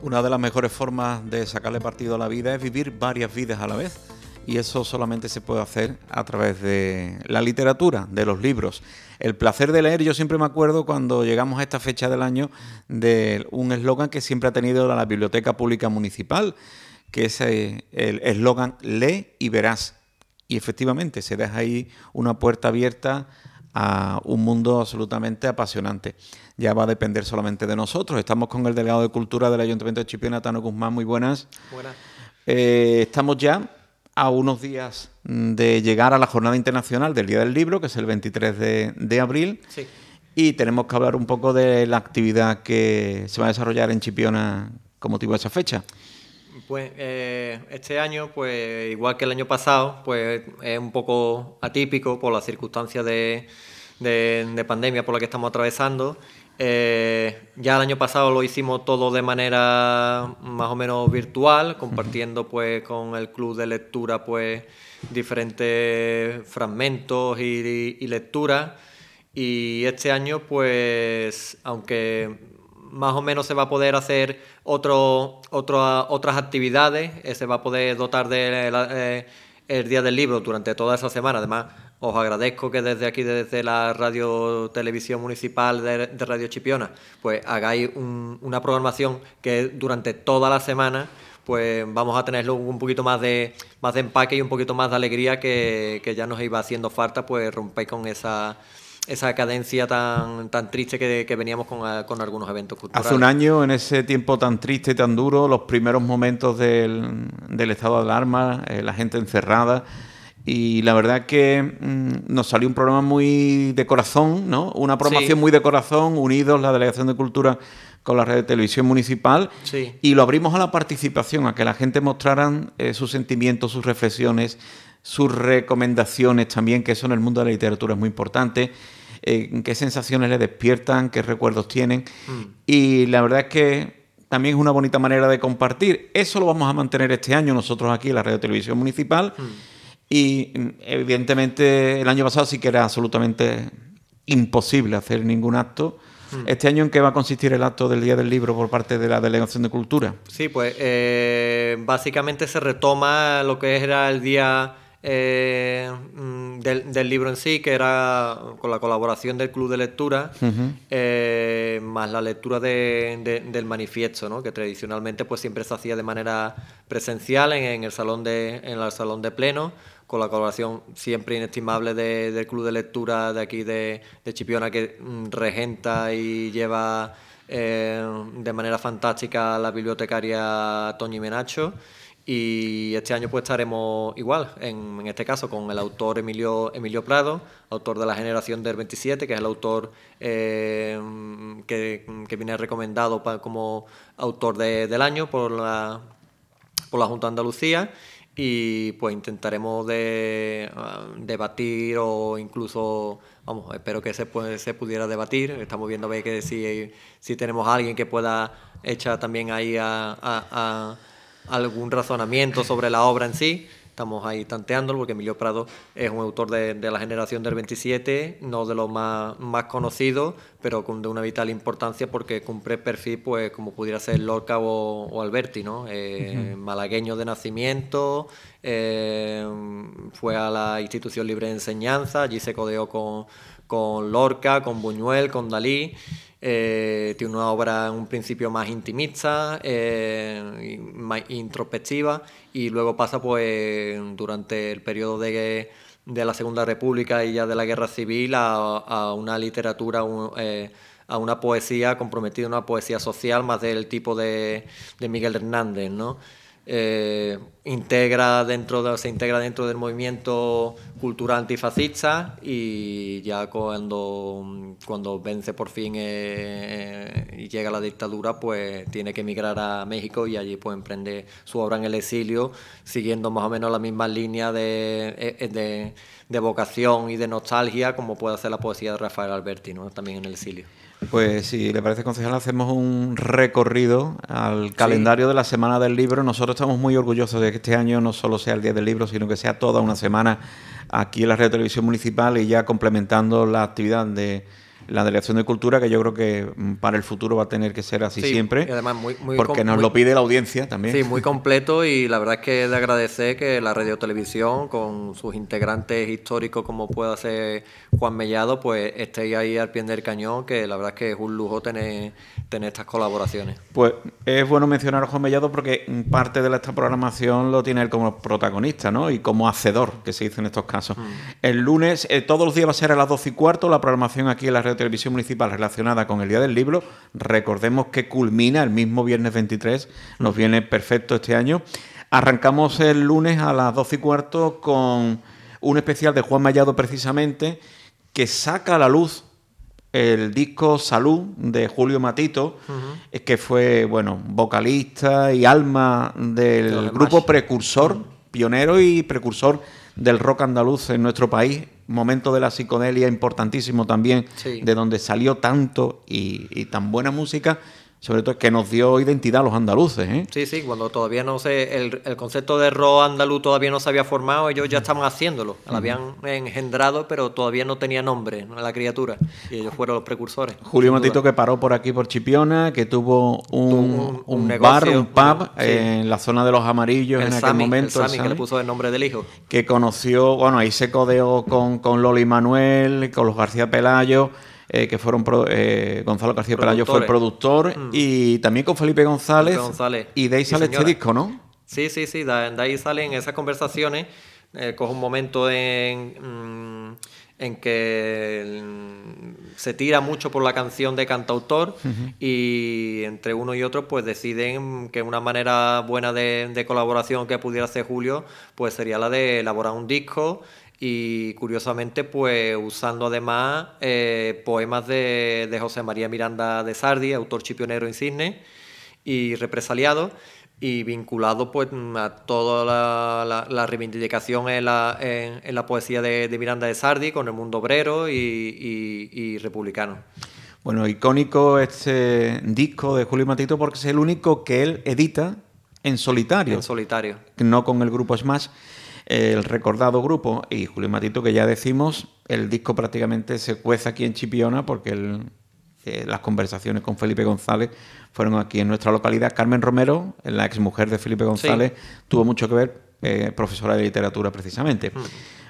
Una de las mejores formas de sacarle partido a la vida es vivir varias vidas a la vez. Y eso solamente se puede hacer a través de la literatura, de los libros. El placer de leer, yo siempre me acuerdo cuando llegamos a esta fecha del año de un eslogan que siempre ha tenido la Biblioteca Pública Municipal, que es eh, el eslogan lee y verás. Y efectivamente se deja ahí una puerta abierta a un mundo absolutamente apasionante. Ya va a depender solamente de nosotros. Estamos con el delegado de Cultura del Ayuntamiento de Chipiona, Tano Guzmán. Muy buenas. Buenas. Eh, estamos ya a unos días mm, de llegar a la Jornada Internacional del Día del Libro, que es el 23 de, abril. Sí. Y tenemos que hablar un poco de la actividad que se va a desarrollar en Chipiona con motivo de esa fecha. Pues eh, este año, pues igual que el año pasado, pues es un poco atípico por las circunstancias de, pandemia por la que estamos atravesando. Eh, ya el año pasado lo hicimos todo de manera más o menos virtual, compartiendo pues con el club de lectura pues diferentes fragmentos y, y lecturas. Y este año, pues, aunque más o menos se va a poder hacer otro, otras actividades, eh, se va a poder dotar del eh, el Día del Libro durante toda esa semana. Además, os agradezco que desde aquí, desde la Radio Televisión Municipal de, Radio Chipiona, pues hagáis una programación que durante toda la semana pues vamos a tenerlo un poquito más de más empaque y un poquito más de alegría que, que ya nos iba haciendo falta, pues rompéis con esa esa cadencia tan, tan triste que, veníamos con, algunos eventos culturales. Hace un año, en ese tiempo tan triste y tan duro, los primeros momentos del, del estado de alarma, eh, la gente encerrada, y la verdad que mm, nos salió un programa muy de corazón, ¿no? Una programación muy de corazón, unidos la Delegación de Cultura con la red de televisión municipal y lo abrimos a la participación, a que la gente mostraran eh, sus sentimientos, sus reflexiones, sus recomendaciones también, que eso en el mundo de la literatura es muy importante qué sensaciones le despiertan, qué recuerdos tienen. Mm. Y la verdad es que también es una bonita manera de compartir. Eso lo vamos a mantener este año nosotros aquí en la Radio Televisión Municipal. Mm. Y mm, evidentemente el año pasado sí que era absolutamente imposible hacer ningún acto. ¿Este año en qué va a consistir el acto del Día del Libro por parte de la Delegación de Cultura? Sí, pues eh, básicamente se retoma lo que era el Día eh, mm, del, libro en sí, que era con la colaboración del Club de Lectura, eh, más la lectura del manifiesto, que tradicionalmente pues, siempre se hacía de manera presencial en, el, salón de, en el salón de pleno, con la colaboración siempre inestimable del Club de Lectura de aquí de, Chipiona, que mm, regenta y lleva eh, de manera fantástica la bibliotecaria Tony Menacho. Y este año pues estaremos igual, en, este caso con el autor Emilio, Emilio Prado, autor de la generación del 27, que es el autor eh, que, viene recomendado como autor del año por la, por la Junta de Andalucía. Y pues intentaremos de, ah, debatir o incluso, vamos, espero que se, se pudiera debatir. Estamos viendo a ver que si, si tenemos alguien que pueda echar también ahí a algún razonamiento sobre la obra en sí. Estamos ahí tanteándolo porque Emilio Prado es un autor de, la generación del 27, no de los más, más conocidos, pero con, de una vital importancia porque cumple perfil pues como pudiera ser Lorca o, o Alberti, ¿no? Eh, malagueño de nacimiento, eh, fue a la institución libre de enseñanza, allí se codeó con con Lorca, con Buñuel, con Dalí. Eh, tiene una obra en un principio más intimista, eh, más introspectiva, y luego pasa pues durante el periodo de, de, la Segunda República y ya de la Guerra Civil a, una literatura, eh, a una poesía comprometida, una poesía social más del tipo de, de Miguel Hernández, ¿no? Eh, integra dentro de, se integra dentro del movimiento cultural antifascista y ya cuando, cuando vence por fin eh, eh, y llega la dictadura, pues tiene que emigrar a México y allí pues emprende su obra en el exilio, siguiendo más o menos la misma línea de, de, vocación y de nostalgia como puede hacer la poesía de Rafael Alberti, también en el exilio. Pues si le parece, concejal, hacemos un recorrido al calendario de la Semana del Libro. Nosotros estamos muy orgullosos de que este año no solo sea el Día del Libro, sino que sea toda una semana aquí en la Radio Televisión Municipal y ya complementando la actividad de la Delegación de Cultura, que yo creo que mm, para el futuro va a tener que ser así siempre. Y además muy, porque nos lo pide la audiencia también. Sí, muy completo y la verdad es que es de agradecer que la radio televisión, con sus integrantes históricos como pueda ser Juan Mellado, pues estéis ahí al pie del cañón, que la verdad es que es un lujo tener, tener estas colaboraciones. Pues es bueno mencionar a Juan Mellado porque parte de esta programación lo tiene él como protagonista, ¿no? Y como hacedor, que se hizo en estos casos. Mm. El lunes, eh, todos los días va a ser a las 12 y cuarto la programación aquí en la red televisión municipal relacionada con el Día del Libro, recordemos que culmina el mismo viernes 23, nos viene perfecto este año. Arrancamos el lunes a las 12 y cuarto con un especial de Juan Mallado precisamente, que saca a la luz el disco Salud de Julio Matito, que fue, bueno, vocalista y alma del grupo precursor, pionero y precursor del rock andaluz en nuestro país momento de la psicodelia importantísimo también, de donde salió tanto y, y tan buena música sobre todo es que nos dio identidad a los andaluces. ¿eh? Sí, sí, cuando todavía no se, el, el, concepto de ro andaluz todavía no se había formado, ellos ya estaban haciéndolo, lo habían engendrado, pero todavía no tenía nombre No la criatura, y ellos fueron los precursores. Julio Matito que paró por aquí, por Chipiona, que tuvo un, un, un, bar, un pub eh, en la zona de los amarillos en aquel momento. El Sammy, que le puso el nombre del hijo. Que conoció, bueno, ahí se codeó con, con Loli Manuel, con los García Pelayo eh, que fueron eh, Gonzalo García Pelayo fue el productor mm. y también con Felipe González. Y de ahí sale este disco, ¿no? Sí, sí, sí, de, ahí salen esas conversaciones. Eh, un momento en, mm, en, que mm, se tira mucho por la canción de cantautor y entre uno y otro pues deciden que una manera buena de, de colaboración que pudiera hacer Julio pues sería la de elaborar un disco y curiosamente pues usando además eh, poemas de, José María Miranda de Sardi, autor chipionero en cisne y represaliado y vinculado pues a toda la, reivindicación en la, poesía de, Miranda de Sardi con el mundo obrero y, y republicano. Bueno, icónico este disco de Julio Matito porque es el único que él edita en solitario. En solitario. No con el grupo Smash el recordado grupo y Julio Matito, que ya decimos, el disco prácticamente se cueza aquí en Chipiona porque eh, las conversaciones con Felipe González fueron aquí en nuestra localidad. Carmen Romero, la ex mujer de Felipe González, tuvo mucho que ver, eh, profesora de literatura precisamente.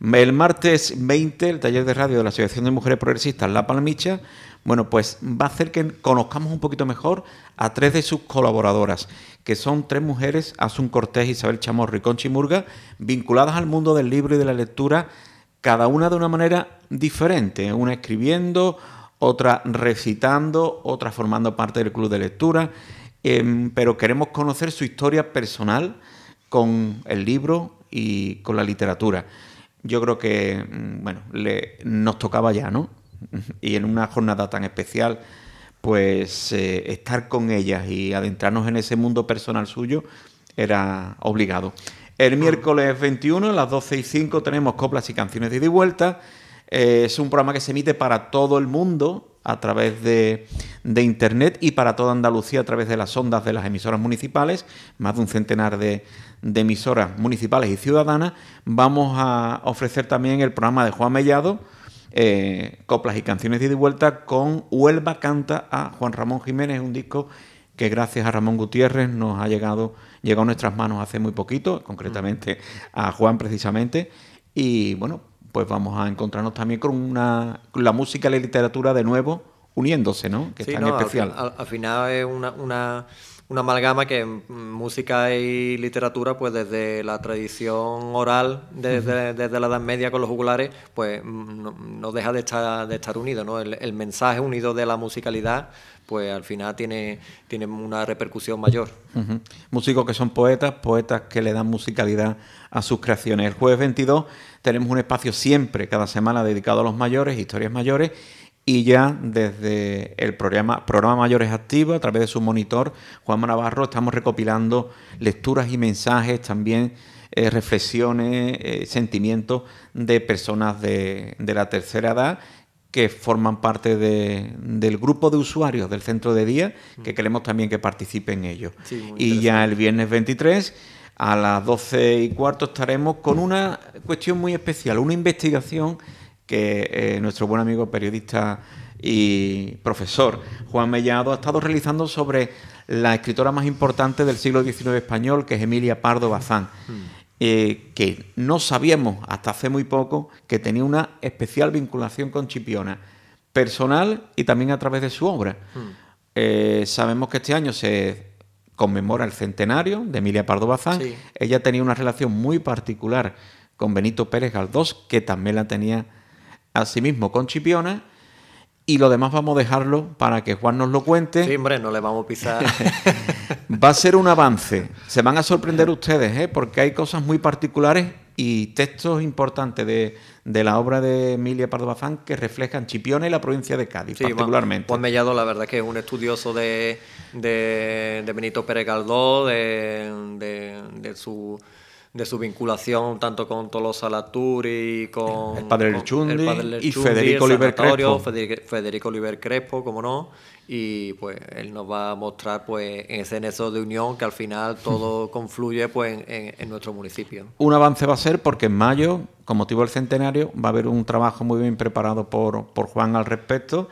Mm. El martes 20, el taller de radio de la Asociación de Mujeres Progresistas La Palmicha bueno, pues va a hacer que conozcamos un poquito mejor a tres de sus colaboradoras, que son tres mujeres, Asun Cortés, Isabel Chamorro y Conchi Murga, vinculadas al mundo del libro y de la lectura, cada una de una manera diferente, una escribiendo, otra recitando, otra formando parte del club de lectura, em, pero queremos conocer su historia personal con el libro y con la literatura. Yo creo que, mm, bueno, le, nos tocaba ya, ¿no? y en una jornada tan especial, pues eh, estar con ellas y adentrarnos en ese mundo personal suyo era obligado. El miércoles 21, a las 12 y 5, tenemos coplas y canciones de ida y vuelta. Eh, es un programa que se emite para todo el mundo a través de, Internet y para toda Andalucía a través de las ondas de las emisoras municipales, más de un centenar de, de emisoras municipales y ciudadanas. Vamos a ofrecer también el programa de Juan Mellado, eh, coplas y canciones de ida y vuelta con Huelva Canta a Juan Ramón Jiménez, un disco que gracias a Ramón Gutiérrez nos ha llegado, llegado a nuestras manos hace muy poquito, concretamente a Juan precisamente, y bueno, pues vamos a encontrarnos también con, una, la música y la literatura de nuevo uniéndose, ¿no? Que es tan especial. Al, final es una una amalgama que mm, música y literatura, pues desde la tradición oral, desde, la Edad Media con los jugulares, pues mm, no, deja de estar, de estar unido, ¿no? El, mensaje unido de la musicalidad, pues al final tiene, tiene una repercusión mayor. Músicos que son poetas, poetas que le dan musicalidad a sus creaciones. El jueves 22 tenemos un espacio siempre, cada semana, dedicado a los mayores, historias mayores y ya desde el programa, programa Mayores Activo, a través de su monitor, Juan Navarro, estamos recopilando lecturas y mensajes, también eh, reflexiones, eh, sentimientos de personas de, la tercera edad que forman parte del grupo de usuarios del centro de día, que mm. queremos también que participen ellos. y ya el viernes 23 a las 12 y cuarto estaremos con mm. una cuestión muy especial, una investigación que eh, nuestro buen amigo periodista y profesor Juan Mellado ha estado realizando sobre la escritora más importante del siglo XIX español, que es Emilia Pardo Bazán, hmm. eh, que no sabíamos hasta hace muy poco que tenía una especial vinculación con Chipiona, personal y también a través de su obra. Hmm. Eh, sabemos que este año se conmemora el centenario de Emilia Pardo Bazán. Ella tenía una relación muy particular con Benito Pérez Galdós, que también la tenía asimismo con Chipiona. Y lo demás vamos a dejarlo para que Juan nos lo cuente. Sí, hombre, no le vamos a pisar. Va a ser un avance. Se van a sorprender ustedes, ¿eh? porque hay cosas muy particulares y textos importantes de, la obra de Emilia Pardo Bazán que reflejan Chipiona y la provincia de Cádiz, particularmente. Juan, Mellado, la verdad que es un estudioso de, de, de Benito Pérez Galdós, de, de su de su vinculación tanto con Tolosa Laturi, con el padre Lechundi, y Federico Oliver Crespo. Federico Oliver Crespo, como no, y pues él nos va a mostrar pues ese nexo de unión que al final todo confluye pues en, en, nuestro municipio. Un avance va a ser porque en mayo, con motivo del centenario, va a haber un trabajo muy bien preparado por, por Juan al respecto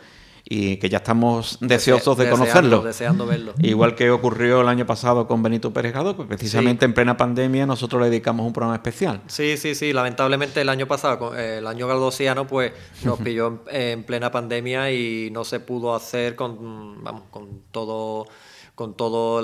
y que ya estamos deseosos de conocerlo. Deseando, verlo. Igual que ocurrió el año pasado con Benito Pérez Gado, pues precisamente en plena pandemia nosotros le dedicamos un programa especial. Sí, sí, sí. Lamentablemente el año pasado, eh, el año galdosiano, pues nos pilló en, en plena pandemia y no se pudo hacer con, vamos, con todo con todo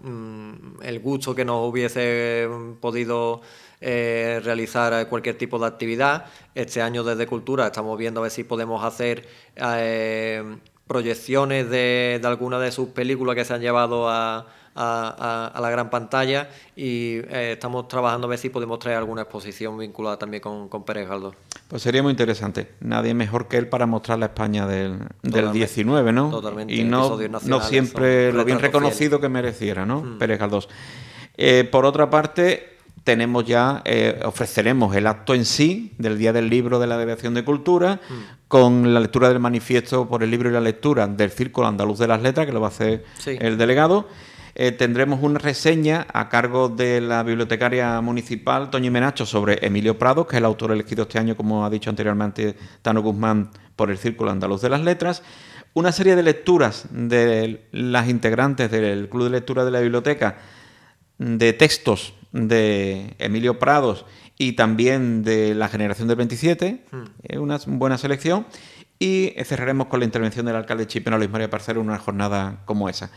mm, el gusto que nos hubiese eh, podido eh, realizar cualquier tipo de actividad. Este año desde Cultura estamos viendo a ver si podemos hacer eh, proyecciones de, de alguna de sus películas que se han llevado a a, la gran pantalla y eh, estamos trabajando a ver si podemos traer alguna exposición vinculada también con, Pérez Galdós. Pues sería muy interesante. Nadie mejor que él para mostrar la España del, del 19, ¿no? Totalmente. Y no, siempre lo bien reconocido que mereciera, ¿no? Hmm. Pérez Galdós. Eh, por otra parte, tenemos ya, eh, ofreceremos el acto en sí del Día del Libro de la Delegación de Cultura, hmm. con la lectura del manifiesto por el libro y la lectura del Círculo Andaluz de las Letras, que lo va a hacer el delegado. Eh, tendremos una reseña a cargo de la bibliotecaria municipal Toño Menacho sobre Emilio Prado, que es el autor elegido este año, como ha dicho anteriormente Tano Guzmán, por el Círculo Andaluz de las Letras. Una serie de lecturas de las integrantes del Club de Lectura de la Biblioteca de textos de Emilio Prados y también de la generación del 27, hmm. eh, una buena selección. Y cerraremos con la intervención del alcalde chipeno Luis María Parcero en una jornada como esa.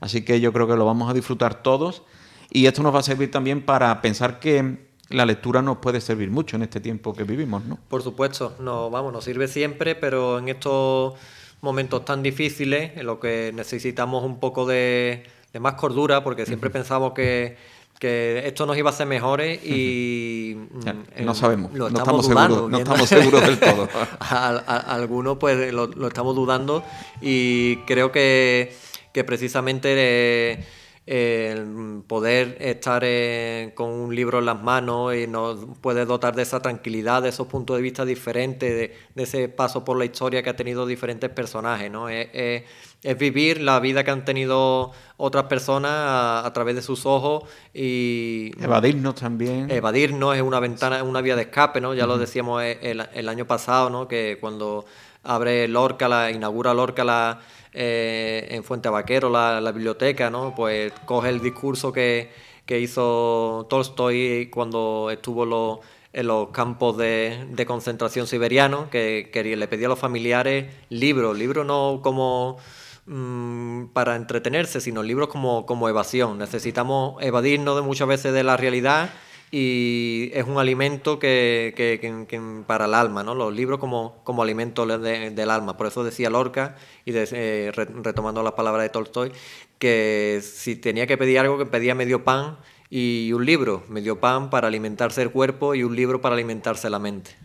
Así que yo creo que lo vamos a disfrutar todos y esto nos va a servir también para pensar que la lectura nos puede servir mucho en este tiempo que vivimos, ¿no? Por supuesto, no, vamos, nos sirve siempre, pero en estos momentos tan difíciles en los que necesitamos un poco de, más cordura, porque siempre pensamos que que esto nos iba a hacer mejores y... Mm, eh, no sabemos, no, estamos seguros, no estamos seguros del todo. algunos pues lo, estamos dudando y creo que, que precisamente... Eh, el poder estar con un libro en las manos y nos puede dotar de esa tranquilidad, de esos puntos de vista diferentes, de, ese paso por la historia que ha tenido diferentes personajes, ¿no? Es, vivir la vida que han tenido otras personas a, través de sus ojos y... Evadirnos también. Evadirnos es una ventana, una vía de escape, ¿no? Ya lo decíamos el, año pasado, ¿no? Que cuando abre Lorca, la, inaugura Lorca la eh, en Fuente Vaquero, la, biblioteca, ¿no? Pues coge el discurso que, hizo Tolstoy cuando estuvo en los campos de, de concentración siberiano, que, le pedía a los familiares libros, libros no como mm, para entretenerse, sino libros como, como evasión. Necesitamos evadirnos muchas veces de la realidad y es un alimento que, que, para el alma, ¿no? los libros como, como alimento del alma. Por eso decía Lorca, y eh, retomando las palabras de Tolstoy, que si tenía que pedir algo, que pedía medio pan y un libro, medio pan para alimentarse el cuerpo y un libro para alimentarse la mente.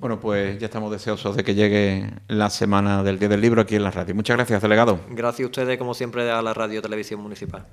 Bueno, pues ya estamos deseosos de que llegue la semana del Día del Libro aquí en la radio. Muchas gracias, delegado. Gracias a ustedes, como siempre, a la Radio Televisión Municipal.